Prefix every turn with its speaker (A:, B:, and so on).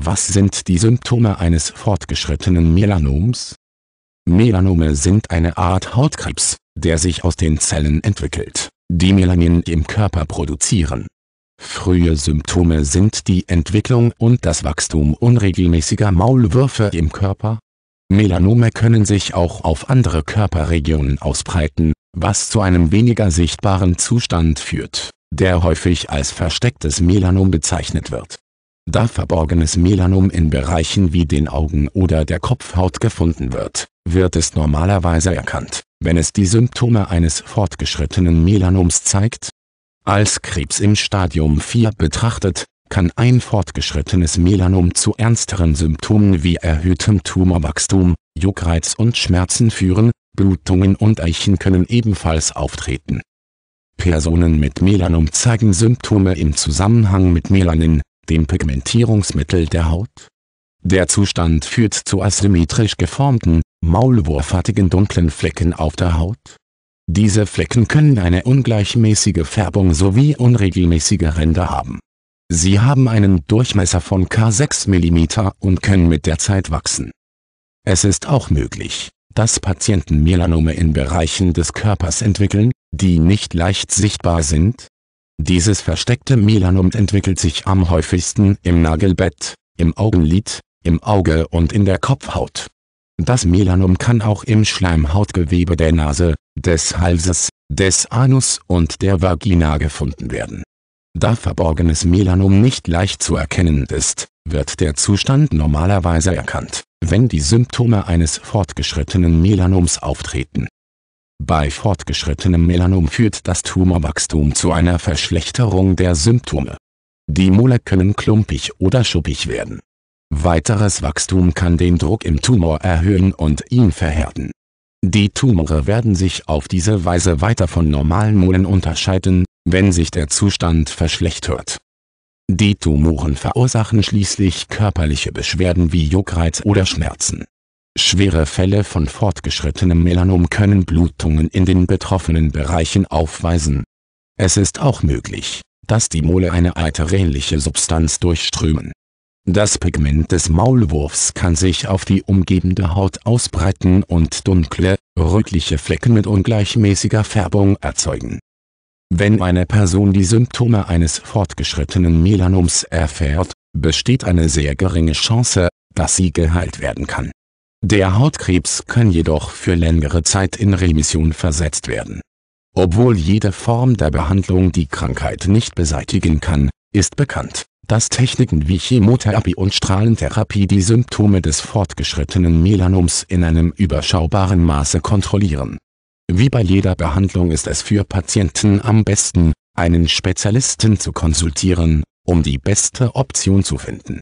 A: Was sind die Symptome eines fortgeschrittenen Melanoms? Melanome sind eine Art Hautkrebs, der sich aus den Zellen entwickelt, die Melanin im Körper produzieren. Frühe Symptome sind die Entwicklung und das Wachstum unregelmäßiger Maulwürfe im Körper. Melanome können sich auch auf andere Körperregionen ausbreiten, was zu einem weniger sichtbaren Zustand führt, der häufig als verstecktes Melanom bezeichnet wird da verborgenes Melanom in Bereichen wie den Augen oder der Kopfhaut gefunden wird, wird es normalerweise erkannt, wenn es die Symptome eines fortgeschrittenen Melanoms zeigt. Als Krebs im Stadium 4 betrachtet, kann ein fortgeschrittenes Melanom zu ernsteren Symptomen wie erhöhtem Tumorwachstum, Juckreiz und Schmerzen führen, Blutungen und Eichen können ebenfalls auftreten. Personen mit Melanom zeigen Symptome im Zusammenhang mit Melanin, dem Pigmentierungsmittel der Haut. Der Zustand führt zu asymmetrisch geformten, maulwurfartigen dunklen Flecken auf der Haut. Diese Flecken können eine ungleichmäßige Färbung sowie unregelmäßige Ränder haben. Sie haben einen Durchmesser von K6 mm und können mit der Zeit wachsen. Es ist auch möglich, dass Patienten Melanome in Bereichen des Körpers entwickeln, die nicht leicht sichtbar sind, dieses versteckte Melanom entwickelt sich am häufigsten im Nagelbett, im Augenlid, im Auge und in der Kopfhaut. Das Melanom kann auch im Schleimhautgewebe der Nase, des Halses, des Anus und der Vagina gefunden werden. Da verborgenes Melanom nicht leicht zu erkennen ist, wird der Zustand normalerweise erkannt, wenn die Symptome eines fortgeschrittenen Melanoms auftreten bei fortgeschrittenem Melanom führt das Tumorwachstum zu einer Verschlechterung der Symptome. Die Mole können klumpig oder schuppig werden. Weiteres Wachstum kann den Druck im Tumor erhöhen und ihn verhärten. Die Tumore werden sich auf diese Weise weiter von normalen Molen unterscheiden, wenn sich der Zustand verschlechtert. Die Tumoren verursachen schließlich körperliche Beschwerden wie Juckreiz oder Schmerzen. Schwere Fälle von fortgeschrittenem Melanom können Blutungen in den betroffenen Bereichen aufweisen. Es ist auch möglich, dass die Mole eine eiterähnliche Substanz durchströmen. Das Pigment des Maulwurfs kann sich auf die umgebende Haut ausbreiten und dunkle, rötliche Flecken mit ungleichmäßiger Färbung erzeugen. Wenn eine Person die Symptome eines fortgeschrittenen Melanoms erfährt, besteht eine sehr geringe Chance, dass sie geheilt werden kann der Hautkrebs kann jedoch für längere Zeit in Remission versetzt werden. Obwohl jede Form der Behandlung die Krankheit nicht beseitigen kann, ist bekannt, dass Techniken wie Chemotherapie und Strahlentherapie die Symptome des fortgeschrittenen Melanoms in einem überschaubaren Maße kontrollieren. Wie bei jeder Behandlung ist es für Patienten am besten, einen Spezialisten zu konsultieren, um die beste Option zu finden